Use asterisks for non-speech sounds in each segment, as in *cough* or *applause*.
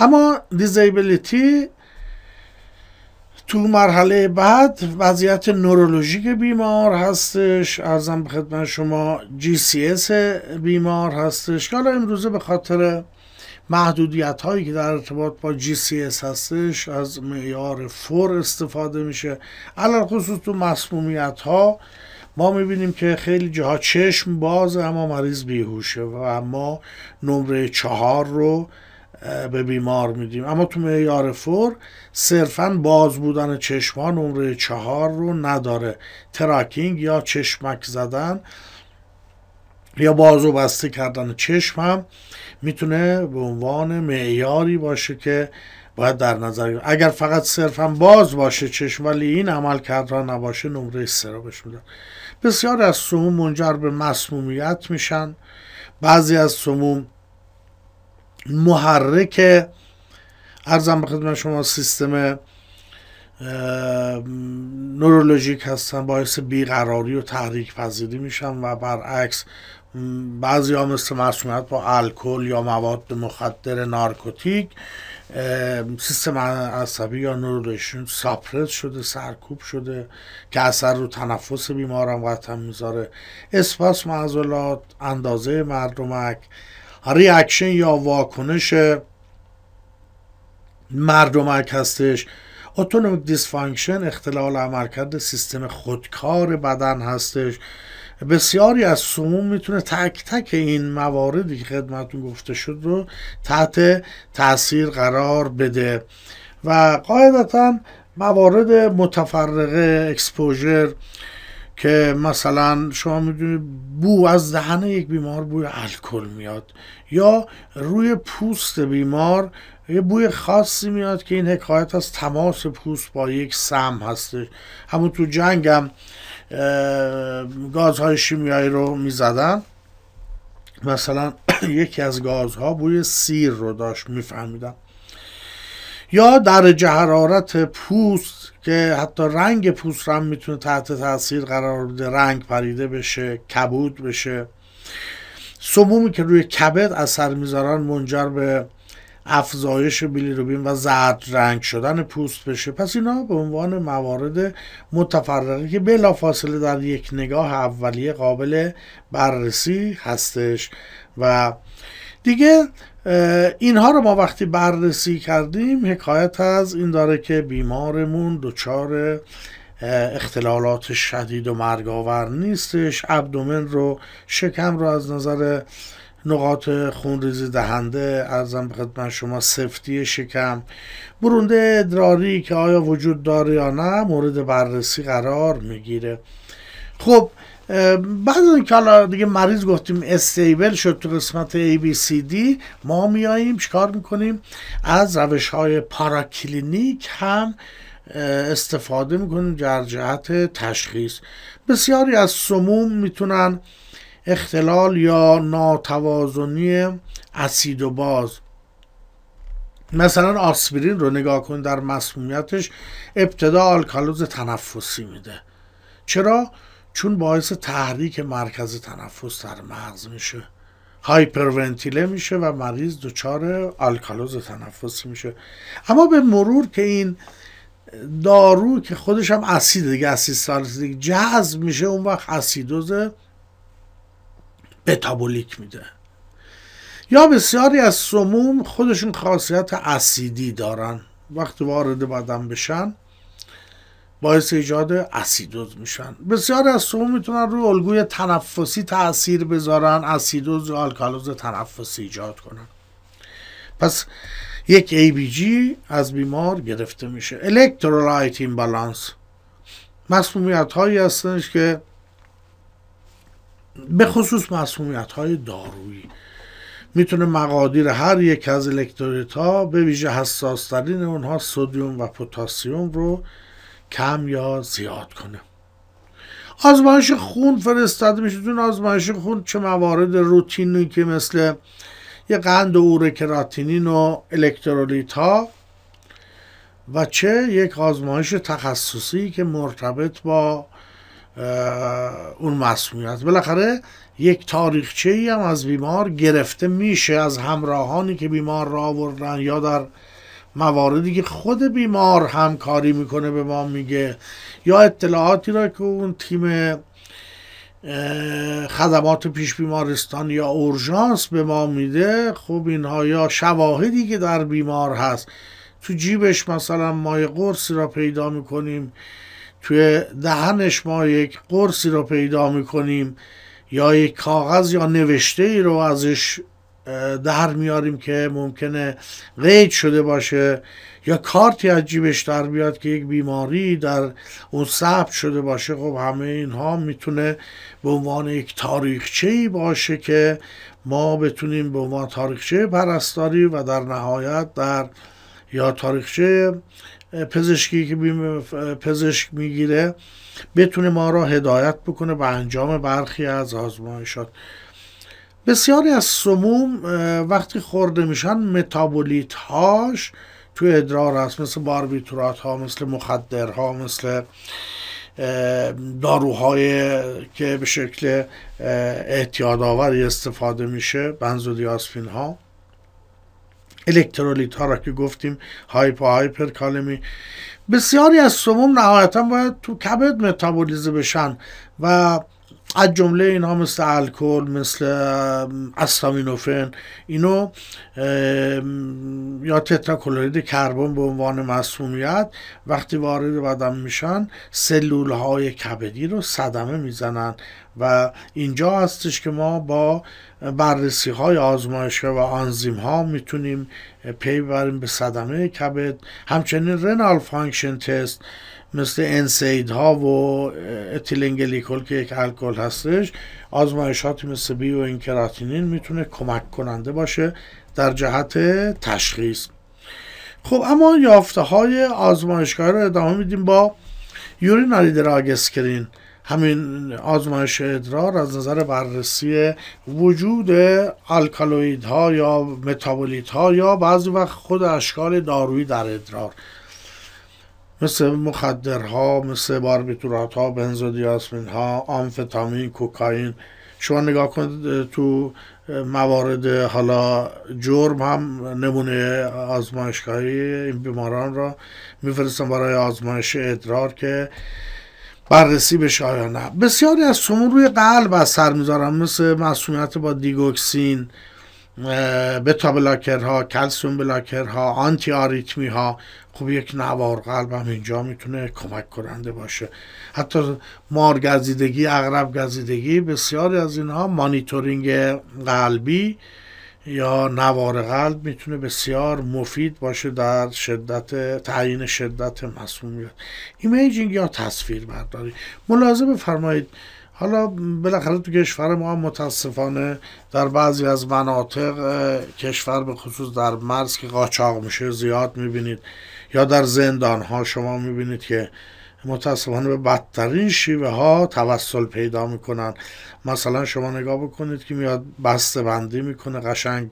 اما دیزیبلیتی تو مرحله بعد وضعیت نورولوژیک بیمار هستش ارزم به خدمت شما جی سی اس بیمار هستش که حالا امروزه به خاطر محدودیت هایی که در ارتباط با جی سی اس هستش از معیار فور استفاده میشه علاوه خصوص تو مسمومیت ها ما میبینیم که خیلی جاها چشم باز اما مریض بیهوشه و اما نمره چهار رو به بیمار میدیم اما تو معیار فور صرفا باز بودن چشمان نمره چهار رو نداره تراکینگ یا چشمک زدن یا باز و بسته کردن چشم هم میتونه به عنوان معیاری باشه که باید در نظر اگر فقط صرفا باز باشه چشم ولی این عمل را نباشه نمره سه رو بهش میدن بسیار از سموم منجر به مسمومیت میشن بعضی از سموم محرک ارزم به خدمت شما سیستم نورولوژیک هستن باعث بیقراری و تحریک پذیری میشن و برعکس بعضی ها مثل مسمومیت با الکل یا مواد مخدر نارکوتیک سیستم عصبی یا نورولوژیشون ساپرس شده سرکوب شده که اثر رو تنفس بیمارم قطعا میذاره اسپاس معضلات اندازه مردمک ریاکشن یا واکنش مردمک هستش اتونومیک دیسفانکشن اختلال عملکرد سیستم خودکار بدن هستش بسیاری از سموم میتونه تک تک این مواردی که خدمتون گفته شد رو تحت تاثیر قرار بده و قاعدتا موارد متفرقه اکسپوژر که مثلا شما میدونید بو از دهن یک بیمار بوی الکل میاد یا روی پوست بیمار یه بوی خاصی میاد که این حکایت از تماس پوست با یک سم هسته همون تو جنگ هم گازهای شیمیایی رو میزدن مثلا *clears throat* یکی از گازها بوی سیر رو داشت میفهمیدم یا درجه حرارت پوست که حتی رنگ پوست هم میتونه تحت تاثیر قرار بده رنگ پریده بشه کبود بشه سمومی که روی کبد اثر میذارن منجر به افزایش بیلیروبین و زرد رنگ شدن پوست بشه پس اینا به عنوان موارد متفرقه که فاصله در یک نگاه اولیه قابل بررسی هستش و دیگه اینها رو ما وقتی بررسی کردیم حکایت از این داره که بیمارمون دچار اختلالات شدید و مرگاور نیستش ابدومن رو شکم رو از نظر نقاط خونریزی دهنده ارزم به خدمت شما سفتی شکم برونده ادراری که آیا وجود داره یا نه مورد بررسی قرار میگیره خب بعد از اینکه حالا دیگه مریض گفتیم استیبل شد تو قسمت ABCD ما میاییم چیکار میکنیم از روش های پاراکلینیک هم استفاده میکنیم در جهت تشخیص بسیاری از سموم میتونن اختلال یا ناتوازنی اسید و باز مثلا آسپرین رو نگاه کن در مسمومیتش ابتدا آلکالوز تنفسی میده چرا چون باعث تحریک مرکز تنفس در مغز میشه هایپرونتیله میشه و مریض دچار آلکالوز تنفسی میشه اما به مرور که این دارو که خودش هم اسید دیگه اسید جذب میشه اون وقت اسیدوز بتابولیک میده یا بسیاری از سموم خودشون خاصیت اسیدی دارن وقتی وارد بدن بشن باعث ایجاد اسیدوز میشن بسیار از سموم میتونن روی الگوی تنفسی تاثیر بذارن اسیدوز و آلکالوز تنفسی ایجاد کنن پس یک جی از بیمار گرفته میشه الکترولایت این بالانس مسمومیت هایی هستنش که به خصوص های دارویی میتونه مقادیر هر یک از الکترولیت ها به ویژه حساس ترین اونها سدیم و پوتاسیوم رو کم یا زیاد کنه آزمایش خون فرستاده میشه تو آزمایش خون چه موارد روتینی که مثل یه قند و اوره کراتینین و الکترولیت ها و چه یک آزمایش تخصصی که مرتبط با اون مسمومیت بالاخره یک تاریخچه ای هم از بیمار گرفته میشه از همراهانی که بیمار را آوردن یا در مواردی که خود بیمار همکاری میکنه به ما میگه یا اطلاعاتی را که اون تیم خدمات پیش بیمارستان یا اورژانس به ما میده خب اینها یا شواهدی که در بیمار هست تو جیبش مثلا ما یک قرصی را پیدا میکنیم توی دهنش ما یک قرصی را پیدا میکنیم یا یک کاغذ یا نوشته ای رو ازش در میاریم که ممکنه قید شده باشه یا کارتی از جیبش در بیاد که یک بیماری در اون ثبت شده باشه خب همه اینها میتونه به عنوان یک تاریخچه ای باشه که ما بتونیم به عنوان تاریخچه پرستاری و در نهایت در یا تاریخچه پزشکی که پزشک میگیره بتونه ما را هدایت بکنه به انجام برخی از آزمایشات بسیاری از سموم وقتی خورده میشن متابولیت هاش تو ادرار هست مثل باربیتورات ها مثل مخدرها مثل داروهای که به شکل آوری استفاده میشه بنزودیازپین ها الکترولیت ها را که گفتیم هایپا هایپرکالمی بسیاری از سموم نهایتا باید تو کبد متابولیزه بشن و از جمله اینها مثل الکل مثل استامینوفن اینو یا تتراکلورید کربن به عنوان مصومیت وقتی وارد بدن میشن سلول های کبدی رو صدمه میزنن و اینجا هستش که ما با بررسی های آزمایشگاه و آنزیم ها میتونیم پی ببریم به صدمه کبد همچنین رنال فانکشن تست مثل انسید ها و اتیلنگلیکول که یک الکل هستش آزمایشاتی مثل بیو و میتونه کمک کننده باشه در جهت تشخیص خب اما یافته های آزمایشگاه رو ادامه میدیم با یورینالی دراگ همین آزمایش ادرار از نظر بررسی وجود آلکالوید ها یا متابولیت ها یا بعضی وقت خود اشکال دارویی در ادرار مثل مخدرها مثل باربیتورات ها بنزودیاسمین ها آمفتامین کوکائین شما نگاه کنید تو موارد حالا جرم هم نمونه آزمایشگاهی این بیماران را میفرستن برای آزمایش ادرار که بررسی بشه آیا نه بسیاری از سمون روی قلب از سر میذارن مثل مسئولیت با دیگوکسین بتا بلاکرها کلسیوم ها، آنتی آریتمی ها خوب یک نوار قلب هم اینجا میتونه کمک کننده باشه حتی مارگزیدگی اغرب گزیدگی بسیاری از اینها مانیتورینگ قلبی یا نوار قلب میتونه بسیار مفید باشه در شدت تعیین شدت مسمومیت ایمیجینگ یا تصویر برداری ملاحظه بفرمایید حالا بالاخره تو کشور ما متاسفانه در بعضی از مناطق کشور به خصوص در مرز که قاچاق میشه زیاد میبینید یا در زندان ها شما میبینید که متاسفانه به بدترین شیوه ها توسل پیدا میکنن مثلا شما نگاه بکنید که میاد بسته بندی میکنه قشنگ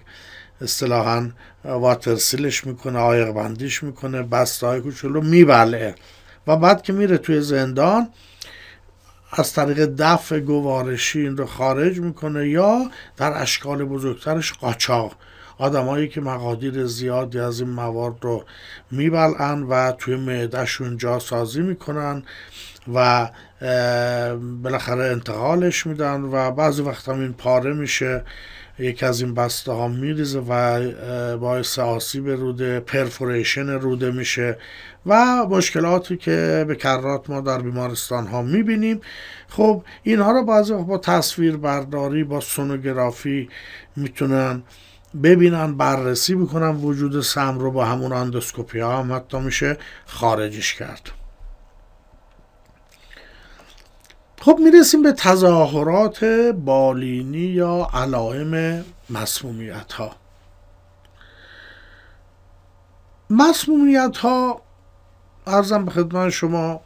اصطلاحا واترسیلش میکنه آیق بندیش میکنه بسته های کوچولو میبلعه و بعد که میره توی زندان از طریق دفع گوارشی این رو خارج میکنه یا در اشکال بزرگترش قاچاق آدمایی که مقادیر زیادی از این موارد رو میبلعن و توی معدهشون جا سازی میکنن و بالاخره انتقالش میدن و بعضی وقت هم این پاره میشه یکی از این بسته ها میریزه و باعث آسیب روده پرفوریشن روده میشه و مشکلاتی که به کرات ما در بیمارستان ها میبینیم خب اینها رو بعضی با تصویر برداری با سونوگرافی میتونن ببینن بررسی بکنن وجود سم رو با همون اندوسکوپی ها هم حتی میشه خارجش کرد خب میرسیم به تظاهرات بالینی یا علائم مسمومیت ها مسمومیت ها ارزم به خدمت شما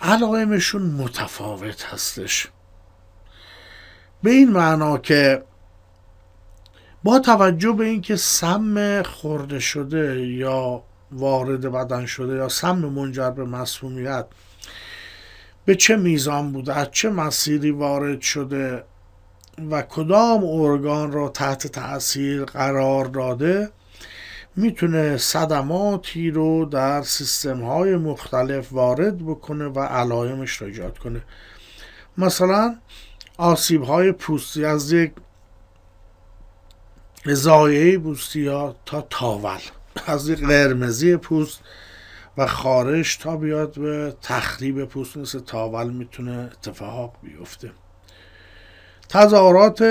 علائمشون متفاوت هستش به این معنا که با توجه به اینکه سم خورده شده یا وارد بدن شده یا سم منجر به مسمومیت به چه میزان بوده از چه مسیری وارد شده و کدام ارگان را تحت تاثیر قرار داده میتونه صدماتی رو در سیستم های مختلف وارد بکنه و علائمش رو ایجاد کنه مثلا آسیب های پوستی از یک زایعه پوستی ها تا تاول از یک قرمزی پوست و خارش تا بیاد به تخریب پوست مثل تاول میتونه اتفاق بیفته تظاهرات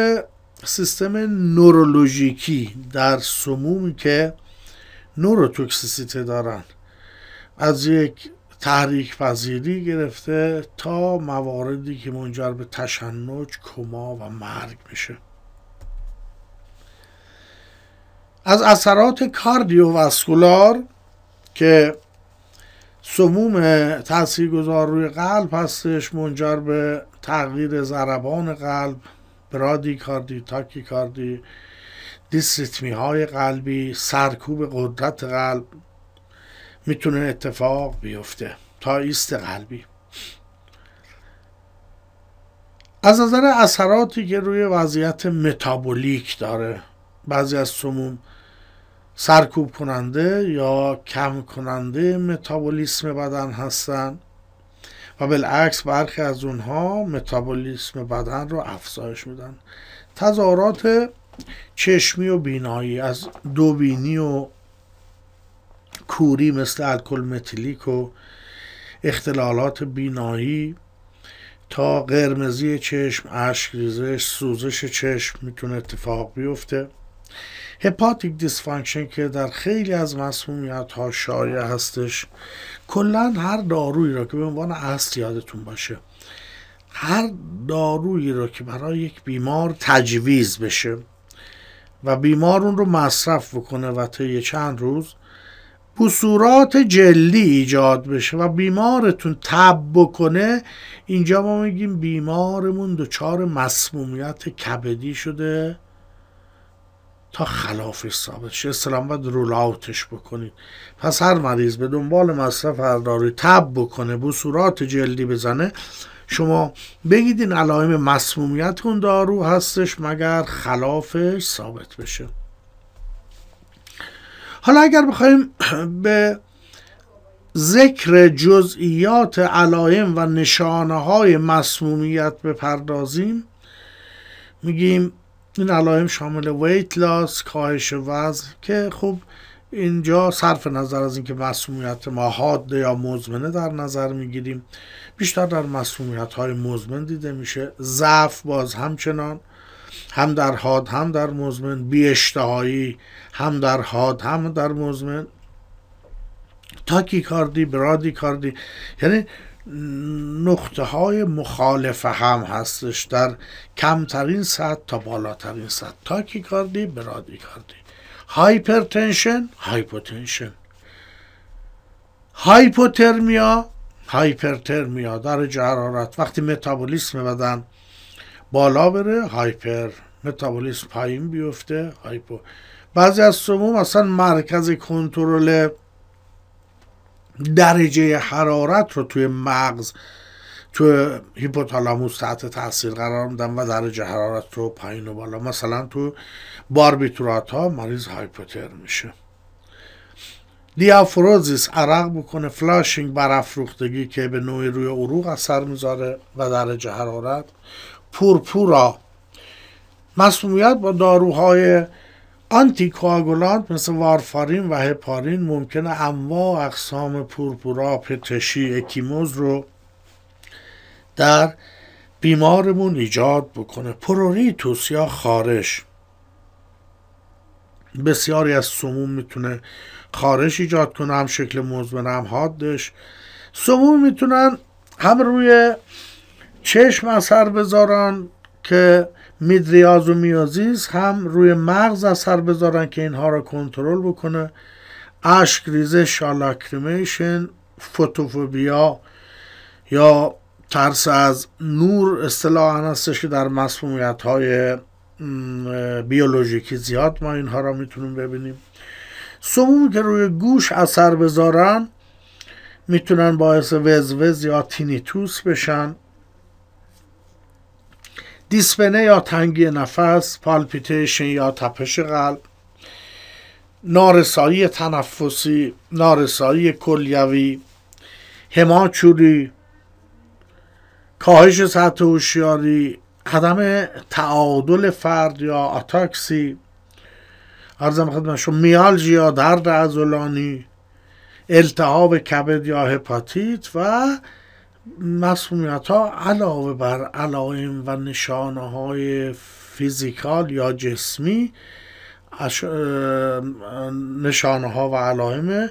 سیستم نورولوژیکی در سمومی که نوروتوکسیسیته دارن از یک تحریک پذیری گرفته تا مواردی که منجر به تشنج کما و مرگ میشه از اثرات کاردیوواسکولار که سموم تاثیرگذار روی قلب هستش منجر به تغییر ضربان قلب برادی تاکی کاردی، دیسریتمی های قلبی سرکوب قدرت قلب میتونه اتفاق بیفته تا ایست قلبی از نظر اثراتی که روی وضعیت متابولیک داره بعضی از سموم سرکوب کننده یا کم کننده متابولیسم بدن هستند و بالعکس برخی از اونها متابولیسم بدن رو افزایش میدن تظاهرات چشمی و بینایی از بینی و کوری مثل الکل متیلیک و اختلالات بینایی تا قرمزی چشم اشک ریزش سوزش چشم میتونه اتفاق بیفته هپاتیک دیسفانکشن که در خیلی از مسمومیت ها شایع هستش کلا هر دارویی را که به عنوان اصل یادتون باشه هر دارویی را که برای یک بیمار تجویز بشه و بیمار اون رو مصرف بکنه و طی چند روز بسورات جلی ایجاد بشه و بیمارتون تب بکنه اینجا ما میگیم بیمارمون دچار مسمومیت کبدی شده خلاف ثابت شه اسلام باید رولاوتش بکنید پس هر مریض به دنبال مصرف داروی تب بکنه بسورات جلدی بزنه شما بگید این علائم مسمومیت اون دارو هستش مگر خلافش ثابت بشه حالا اگر بخوایم به ذکر جزئیات علائم و نشانه های مسمومیت بپردازیم میگیم این علائم شامل ویت لاس کاهش وزن که خوب اینجا صرف نظر از اینکه ما حاده یا مزمنه در نظر میگیریم بیشتر در مسمومیت های مزمن دیده میشه ضعف باز همچنان هم در حاد هم در مزمن بی اشتهایی هم در حاد هم در مزمن تاکی برادی کاردی، یعنی نقطه های مخالف هم هستش در کمترین سطح تا بالاترین سطح تاکیکاردی برادی کردی. هایپرتنشن هایپوتنشن هایپوترمیا هایپرترمیا در حرارت وقتی متابولیسم بدن بالا بره هایپر متابولیسم پایین بیفته هایپو بعضی از سموم اصلا مرکز کنترل درجه حرارت رو توی مغز توی هیپوتالاموس تحت تاثیر قرار میدن و درجه حرارت رو پایین و بالا مثلا تو باربیتورات ها مریض هایپوتر میشه دیافروزیس عرق بکنه فلاشینگ برافروختگی که به نوعی روی عروق اثر میذاره و درجه حرارت پورپورا مسمومیت با داروهای آنتی کواغولانت مثل وارفارین و هپارین ممکنه انواع اقسام پورپورا، پتشی، اکیموز رو در بیمارمون ایجاد بکنه پروریتوس یا خارش بسیاری از سموم میتونه خارش ایجاد کنه هم شکل مزمن هم حادش سموم میتونن هم روی چشم اثر بذارن که میدریاز و میازیز هم روی مغز اثر بذارن که اینها را کنترل بکنه اشک ریزه شالاکریمیشن فوتوفوبیا یا ترس از نور اصطلاحا هستش که در مصمومیت های بیولوژیکی زیاد ما اینها را میتونیم ببینیم سمومی که روی گوش اثر بذارن میتونن باعث وزوز یا تینیتوس بشن دیسپنه یا تنگی نفس پالپیتیشن یا تپش قلب نارسایی تنفسی نارسایی کلیوی هماچوری کاهش سطح هوشیاری عدم تعادل فرد یا آتاکسی ارزم خدمت شما میالژی یا درد عضلانی التهاب کبد یا هپاتیت و مصمومیت ها علاوه بر علائم و نشانه های فیزیکال یا جسمی نشانه ها و علائم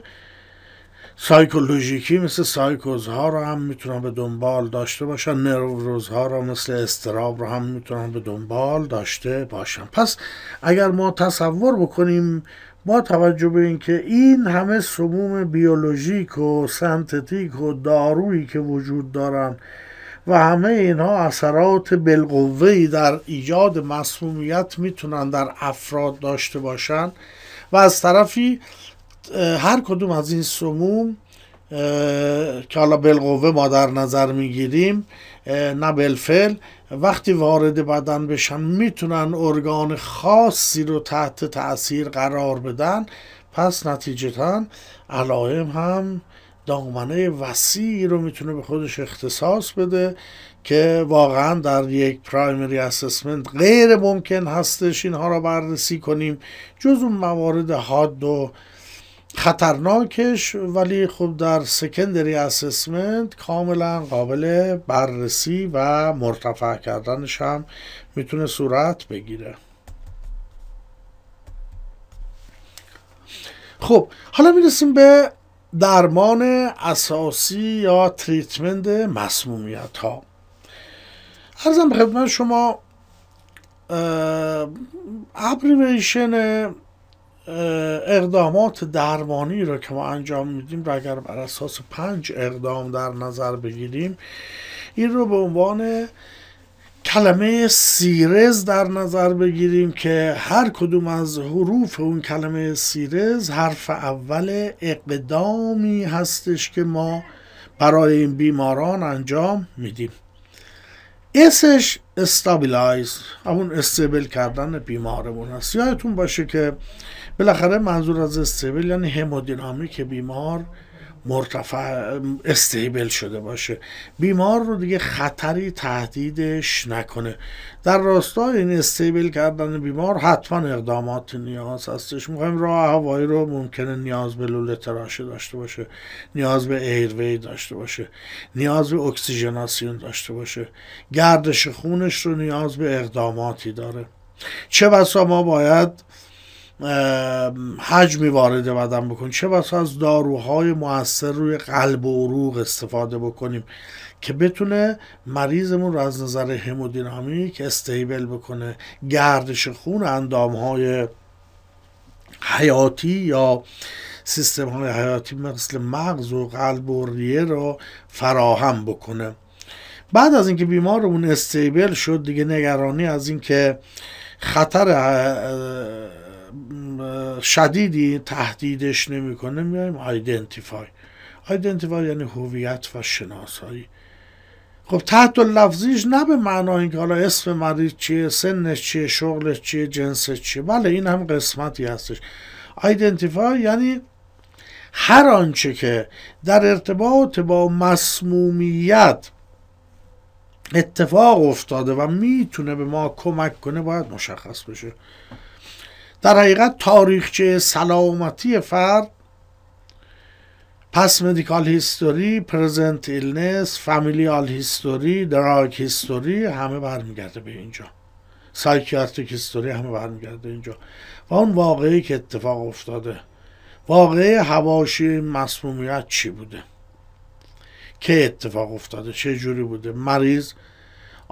سایکولوژیکی مثل سایکوز ها رو هم میتونن به دنبال داشته باشن نروز ها را مثل استراب رو هم میتونن به دنبال داشته باشن پس اگر ما تصور بکنیم با توجه به اینکه این همه سموم بیولوژیک و سنتتیک و دارویی که وجود دارن و همه اینها اثرات بالقوه‌ای در ایجاد مسمومیت میتونن در افراد داشته باشن و از طرفی هر کدوم از این سموم که حالا بالقوه ما در نظر میگیریم نه بالفعل وقتی وارد بدن بشن میتونن ارگان خاصی رو تحت تاثیر قرار بدن پس نتیجتا علائم هم دامنه وسیعی رو میتونه به خودش اختصاص بده که واقعا در یک پرایمری اسسمنت غیر ممکن هستش اینها را بررسی کنیم جز اون موارد حاد و خطرناکش ولی خب در سکندری اسسمنت کاملا قابل بررسی و مرتفع کردنش هم میتونه صورت بگیره خب حالا میرسیم به درمان اساسی یا تریتمند مسمومیت ها ارزم خدمت شما ابریویشن اقدامات درمانی رو که ما انجام میدیم رو اگر بر اساس پنج اقدام در نظر بگیریم این رو به عنوان کلمه سیرز در نظر بگیریم که هر کدوم از حروف اون کلمه سیرز حرف اول اقدامی هستش که ما برای این بیماران انجام میدیم اسش استابیلایز همون استیبل کردن بیمارمون هست یادتون باشه که بالاخره منظور از استیبل یعنی همودینامیک بیمار مرتفع استیبل شده باشه بیمار رو دیگه خطری تهدیدش نکنه در راستای این استیبل کردن بیمار حتما اقدامات نیاز هستش میخوایم راه هوایی رو ممکنه نیاز به لوله تراشه داشته باشه نیاز به ایروی داشته باشه نیاز به اکسیژناسیون داشته باشه گردش خونش رو نیاز به اقداماتی داره چه بسا ما باید حجمی وارد بدن بکنیم چه بسا از داروهای موثر روی قلب و عروق استفاده بکنیم که بتونه مریضمون رو از نظر همودینامیک استیبل بکنه گردش خون اندامهای حیاتی یا سیستم های حیاتی مثل مغز و قلب و ریه رو فراهم بکنه بعد از اینکه بیمارمون استیبل شد دیگه نگرانی از اینکه خطر شدیدی تهدیدش نمیکنه میایم آیدنتیفای آیدنتیفای یعنی هویت و شناسایی خب تحت لفظیش نه به معنای اینکه حالا اسم مریض چیه سنش چیه شغلش چیه جنسش چیه بله این هم قسمتی هستش آیدنتیفای یعنی هر آنچه که در ارتباط با مسمومیت اتفاق افتاده و میتونه به ما کمک کنه باید مشخص بشه در حقیقت تاریخچه سلامتی فرد پس مدیکال هیستوری پرزنت ایلنس فامیلیال هیستوری دراک هیستوری همه برمیگرده به اینجا سایکیاتریک هیستوری همه برمیگرده اینجا و اون واقعی که اتفاق افتاده واقعی هواشی مسمومیت چی بوده که اتفاق افتاده چه جوری بوده مریض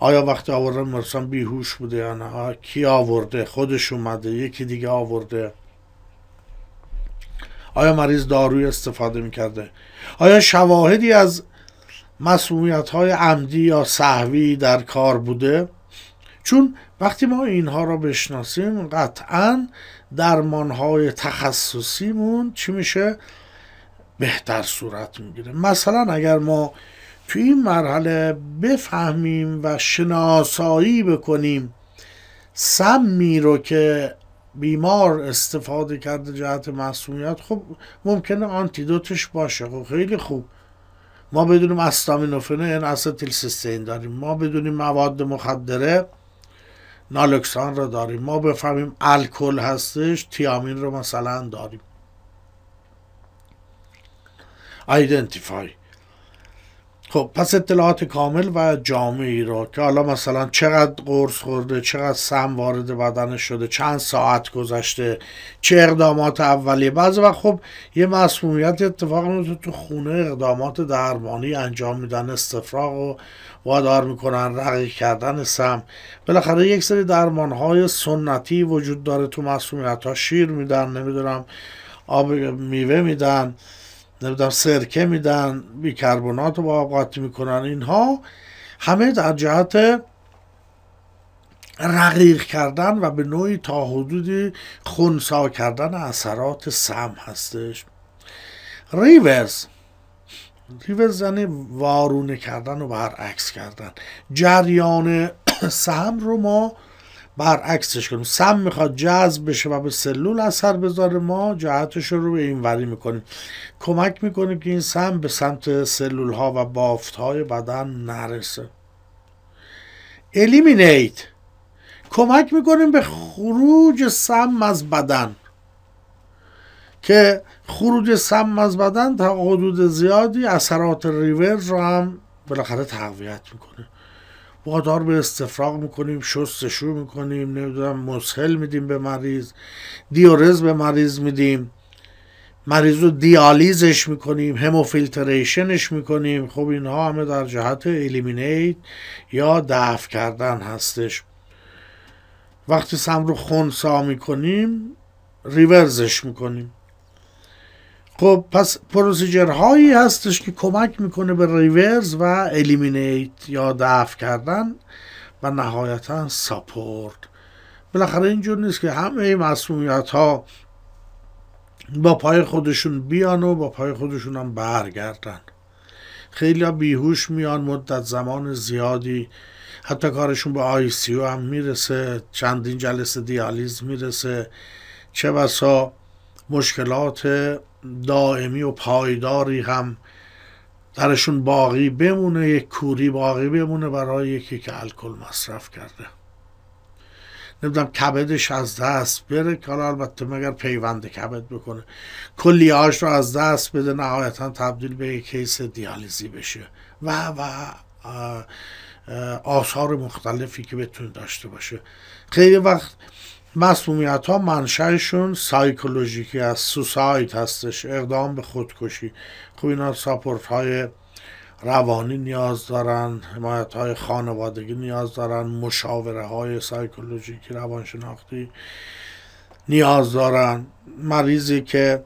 آیا وقتی آورده مرسان بیهوش بوده یا نه کی آورده خودش اومده یکی دیگه آورده آیا مریض داروی استفاده میکرده آیا شواهدی از مسئولیت های عمدی یا صحوی در کار بوده چون وقتی ما اینها را بشناسیم قطعا درمان های تخصصیمون چی میشه بهتر صورت میگیره مثلا اگر ما توی این مرحله بفهمیم و شناسایی بکنیم سمی رو که بیمار استفاده کرده جهت مصومیت خب ممکنه آنتیدوتش باشه خب خیلی خوب ما بدونیم استامینوفنه این یعنی استیل سیستین داریم ما بدونیم مواد مخدره نالکسان رو داریم ما بفهمیم الکل هستش تیامین رو مثلا داریم ایدنتیفای خب پس اطلاعات کامل و جامعی را که حالا مثلا چقدر قرص خورده چقدر سم وارد بدنش شده چند ساعت گذشته چه اقدامات اولیه بعضی و خب یه مصمومیت اتفاق میفته تو خونه اقدامات درمانی انجام میدن استفراغ و وادار میکنن رقی کردن سم بالاخره یک سری درمان های سنتی وجود داره تو مسمومیت ها شیر میدن نمیدونم آب میوه میدن نمیدونم سرکه میدن بیکربونات رو با آب میکنن اینها همه در جهت رقیق کردن و به نوعی تا حدودی خونسا کردن اثرات سم هستش ریورز ریورز یعنی وارونه کردن و برعکس کردن جریان *coughs* سم رو ما برعکسش کنیم سم میخواد جذب بشه و به سلول اثر بذاره ما جهتش رو به این وری میکنیم کمک میکنیم که این سم به سمت سلول ها و بافت های بدن نرسه الیمینیت کمک میکنیم به خروج سم از بدن که خروج سم از بدن تا حدود زیادی اثرات ریورز رو هم بالاخره تقویت میکنه وادار به استفراغ میکنیم شستشو میکنیم نمیدونم مسهل میدیم به مریض دیورز به مریض میدیم مریض رو دیالیزش میکنیم هموفیلتریشنش میکنیم خب اینها همه در جهت الیمینیت یا دفع کردن هستش وقتی سم رو خونسا میکنیم ریورزش میکنیم خب پس پروسیجر هایی هستش که کمک میکنه به ریورز و الیمینیت یا دفع کردن و نهایتا ساپورت بالاخره اینجور نیست که همه مسئولیت ها با پای خودشون بیان و با پای خودشون هم برگردن خیلی بیهوش میان مدت زمان زیادی حتی کارشون به آی سی او هم میرسه چندین جلسه دیالیز میرسه چه بسا مشکلات دائمی و پایداری هم درشون باقی بمونه یک کوری باقی بمونه برای یکی که الکل مصرف کرده نمیدونم کبدش از دست بره که البته مگر پیوند کبد بکنه کلیهاش رو از دست بده نهایتا تبدیل به یک کیس دیالیزی بشه و و آثار مختلفی که بتونه داشته باشه خیلی وقت مسمومیت ها منشأشون سایکولوژیکی از سوسایت هستش اقدام به خودکشی خب اینا ساپورت های روانی نیاز دارن حمایت های خانوادگی نیاز دارن مشاوره های سایکولوژیکی روانشناختی نیاز دارن مریضی که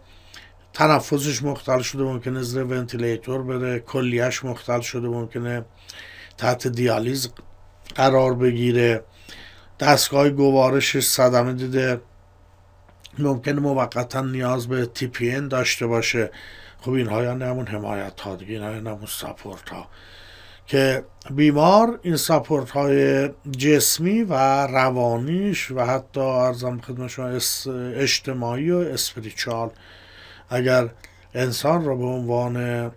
تنفسش مختل شده ممکنه زیر ونتیلیتور بره کلیهش مختل شده ممکنه تحت دیالیز قرار بگیره دستگاه گوارشش صدمه دیده ممکن موقتا نیاز به تی پی این داشته باشه خب اینها یا همون حمایت ها دیگه اینها همون سپورت ها که بیمار این سپورت های جسمی و روانیش و حتی ارزم خدمت شما اجتماعی و اسپریچال اگر انسان را به عنوان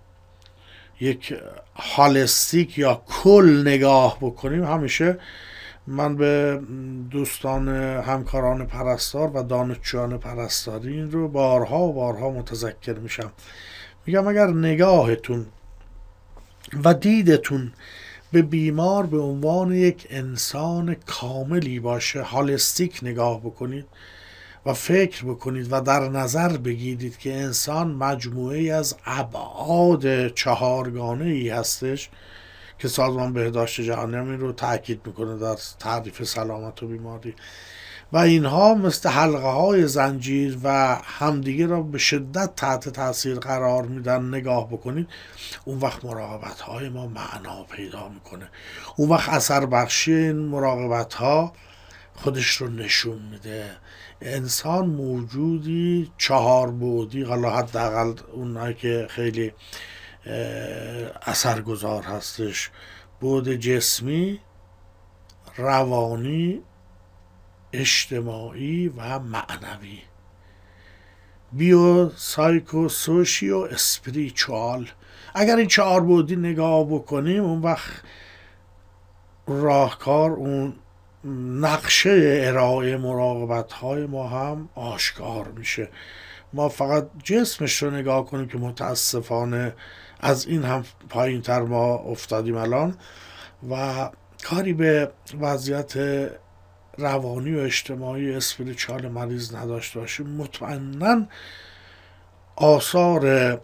یک هالستیک یا کل نگاه بکنیم همیشه من به دوستان همکاران پرستار و دانشجویان پرستاری این رو بارها و بارها متذکر میشم میگم اگر نگاهتون و دیدتون به بیمار به عنوان یک انسان کاملی باشه هالستیک نگاه بکنید و فکر بکنید و در نظر بگیرید که انسان مجموعه از ابعاد چهارگانه ای هستش که سازمان بهداشت جهانی رو تاکید میکنه در تعریف سلامت و بیماری و اینها مثل حلقه های زنجیر و همدیگه را به شدت تحت تاثیر قرار میدن نگاه بکنید اون وقت مراقبت های ما معنا پیدا میکنه اون وقت اثر بخشی این مراقبت ها خودش رو نشون میده انسان موجودی چهار بودی حالا حداقل اونایی که خیلی اثرگذار هستش بود جسمی روانی اجتماعی و معنوی بیو سایکو و اسپریچوال اگر این چهار بودی نگاه بکنیم اون وقت راهکار اون نقشه ارائه مراقبت های ما هم آشکار میشه ما فقط جسمش رو نگاه کنیم که متاسفانه از این هم پایین تر ما افتادیم الان و کاری به وضعیت روانی و اجتماعی اسپریچال مریض نداشته باشیم مطمئنا آثار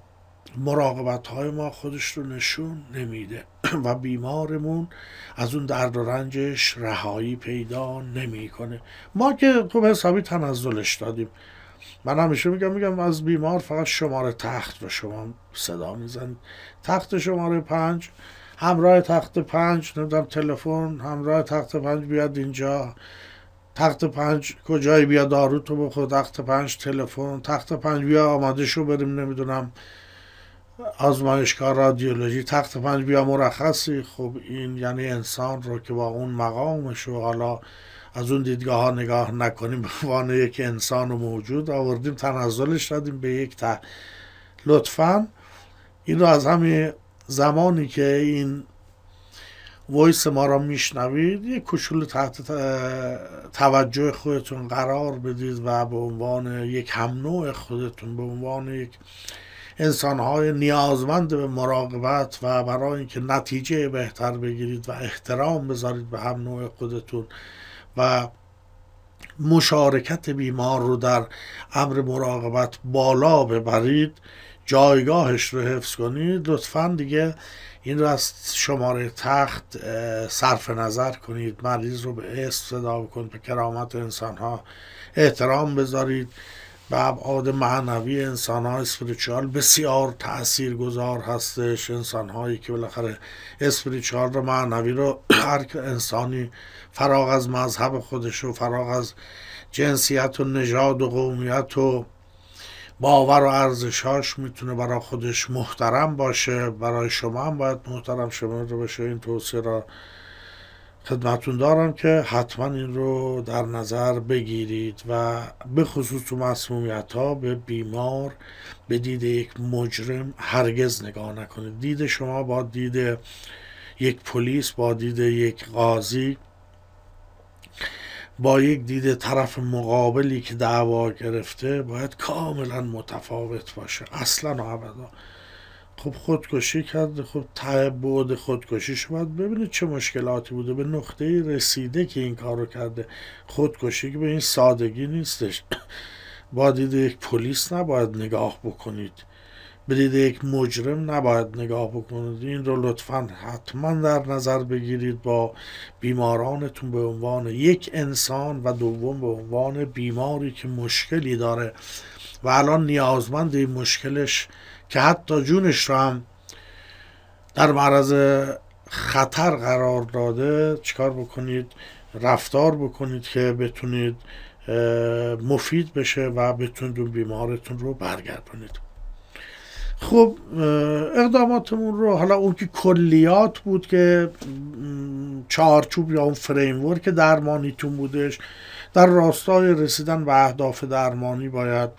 مراقبت های ما خودش رو نشون نمیده *clears throat* و بیمارمون از اون درد و رنجش رهایی پیدا نمیکنه ما که خوب حسابی تنزلش دادیم من همیشه میگم میگم از بیمار فقط شماره تخت به شما صدا میزنید تخت شماره پنج همراه تخت پنج نمیدونم تلفن همراه تخت پنج بیاد اینجا تخت پنج کجای بیا دارو تو بخور تخت پنج تلفن تخت پنج بیا آماده شو بریم نمیدونم آزمایشگاه رادیولوژی تخت پنج بیا مرخصی خب این یعنی انسان رو که با اون مقامش و حالا از اون دیدگاه ها نگاه نکنیم به *laughs* عنوان یک انسان و موجود آوردیم تنزلش دادیم به یک ته لطفا این رو از همین زمانی که این ویس ما را میشنوید یک کوچولو تحت توجه خودتون قرار بدید و به عنوان یک هم نوع خودتون به عنوان یک های نیازمند به مراقبت و برای اینکه نتیجه بهتر بگیرید و احترام بذارید به هم نوع خودتون و مشارکت بیمار رو در امر مراقبت بالا ببرید جایگاهش رو حفظ کنید لطفا دیگه این رو از شماره تخت صرف نظر کنید مریض رو به اسم صدا کنید به کرامت انسان ها احترام بذارید به ابعاد معنوی انسان های اسپریچوال بسیار تأثیر گذار هستش انسان هایی که بالاخره اسپریچوال و معنوی رو *clears throat* هر انسانی فراغ از مذهب خودش و فراغ از جنسیت و نژاد و قومیت و باور و ارزشهاش میتونه برای خودش محترم باشه برای شما هم باید محترم شما رو بشه این توصیه را خدمتون دارم که حتما این رو در نظر بگیرید و به خصوص تو مسمومیت ها به بیمار به دید یک مجرم هرگز نگاه نکنید دید شما با دید یک پلیس با دید یک قاضی با یک دید طرف مقابلی که دعوا گرفته باید کاملا متفاوت باشه اصلا و خب خودکشی کرد خب ته بود خودکشی باید ببینید چه مشکلاتی بوده به نقطه رسیده که این کارو کرده خودکشی که به این سادگی نیستش *coughs* با دید یک پلیس نباید نگاه بکنید به دید یک مجرم نباید نگاه بکنید این رو لطفا حتما در نظر بگیرید با بیمارانتون به عنوان یک انسان و دوم به عنوان بیماری که مشکلی داره و الان نیازمند این مشکلش که حتی جونش رو هم در معرض خطر قرار داده چیکار بکنید رفتار بکنید که بتونید مفید بشه و بتونید اون بیمارتون رو برگردونید خب اقداماتمون رو حالا اون که کلیات بود که چارچوب یا اون فریمورک درمانیتون بودش در راستای رسیدن به اهداف درمانی باید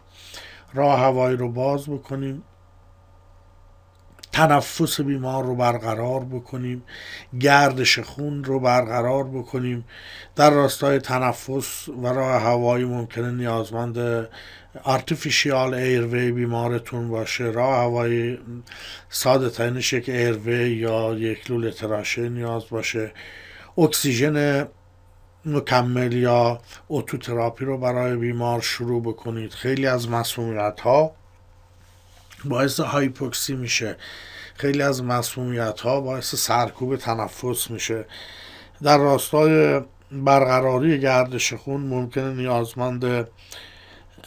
راه هوایی رو باز بکنیم تنفس بیمار رو برقرار بکنیم گردش خون رو برقرار بکنیم در راستای تنفس و راه هوایی ممکنه نیازمند ارتفیشیال ایروی بیمارتون باشه راه هوایی ساده ترینش یک ایروی یا یک لوله تراشه نیاز باشه اکسیژن مکمل یا اوتوتراپی رو برای بیمار شروع بکنید خیلی از مسئولیت ها باعث هایپوکسی میشه خیلی از مسمومیت ها باعث سرکوب تنفس میشه در راستای برقراری گردش خون ممکنه نیازمند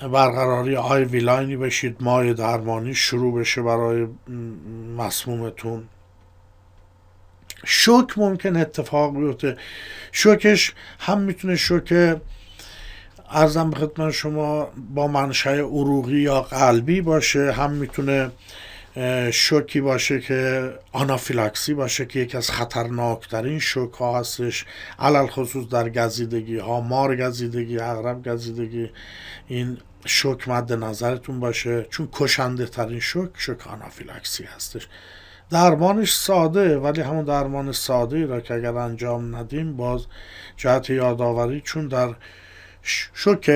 برقراری آی ویلاینی بشید مای درمانی شروع بشه برای مسمومتون شوک ممکن اتفاق بیفته شوکش هم میتونه شوک ارزم به خدمت شما با منشه عروقی یا قلبی باشه هم میتونه شوکی باشه که آنافیلاکسی باشه که یکی از خطرناکترین شوک ها هستش علال خصوص در گزیدگی ها مار گزیدگی اغرب گزیدگی این شوک مد نظرتون باشه چون کشنده ترین شوک شوک آنافیلاکسی هستش درمانش ساده ولی همون درمان ساده ای را که اگر انجام ندیم باز جهت یادآوری چون در شوک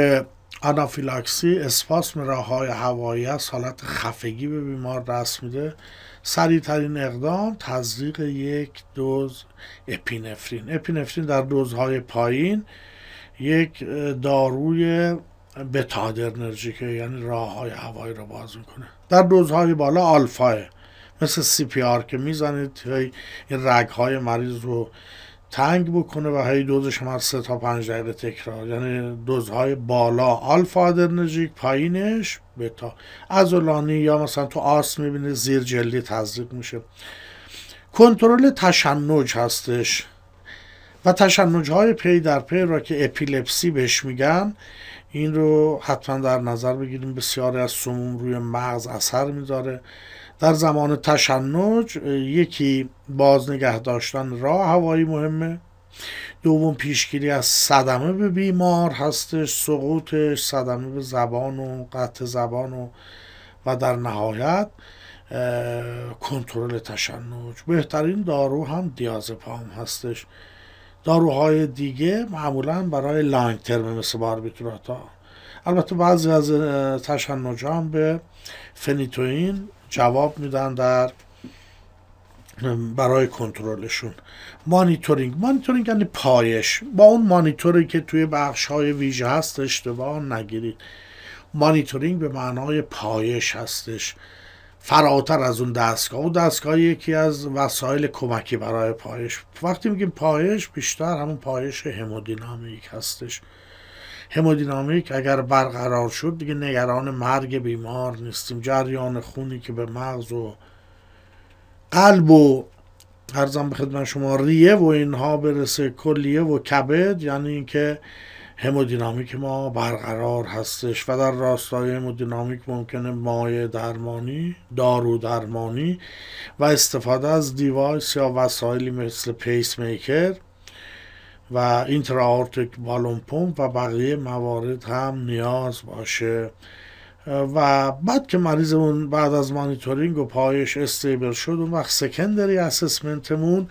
آنافیلاکسی اسپاسم راههای هوایی از حالت خفگی به بیمار دست میده ترین اقدام تزریق یک دوز اپینفرین اپینفرین در دوزهای پایین یک داروی بتادرنرژیکه یعنی راه های هوایی رو باز میکنه در دوزهای بالا آلفاه مثل سی پی آر که میزنید این رگ مریض رو تنگ بکنه و هی دوزش هم سه تا پنج دقیقه تکرار یعنی دوزهای بالا آلفا آدرنرژیک پایینش بتا ازولانی یا مثلا تو آس میبینه زیر جلی تزریق میشه کنترل تشنج هستش و تشنج های پی در پی را که اپیلپسی بهش میگن این رو حتما در نظر بگیریم بسیاری از سموم روی مغز اثر میذاره در زمان تشنج یکی باز نگه داشتن راه هوایی مهمه دوم پیشگیری از صدمه به بیمار هستش سقوطش صدمه به زبان و قطع زبان و و در نهایت کنترل تشنج بهترین دارو هم دیازپام هستش داروهای دیگه معمولا برای لانگ ترم مثل باربیتوراتا البته بعضی از تشنج هم به فنیتوین جواب میدن در برای کنترلشون مانیتورینگ مانیتورینگ یعنی پایش با اون مانیتوری که توی بخش های ویژه هست اشتباه نگیرید مانیتورینگ به معنای پایش هستش فراتر از اون دستگاه اون دستگاه یکی از وسایل کمکی برای پایش وقتی میگیم پایش بیشتر همون پایش همودینامیک هستش همودینامیک اگر برقرار شد دیگه نگران مرگ بیمار نیستیم جریان خونی که به مغز و قلب و ارزم به خدمت شما ریه و اینها برسه کلیه و کبد یعنی اینکه همودینامیک ما برقرار هستش و در راستای همودینامیک ممکنه مایع درمانی دارو درمانی و استفاده از دیوایس یا وسایلی مثل پیس میکر و اینتراورتیک بالون پمپ و بقیه موارد هم نیاز باشه و بعد که مریض بعد از مانیتورینگ و پایش استیبل شد اون وقت سکندری اسسمنتمون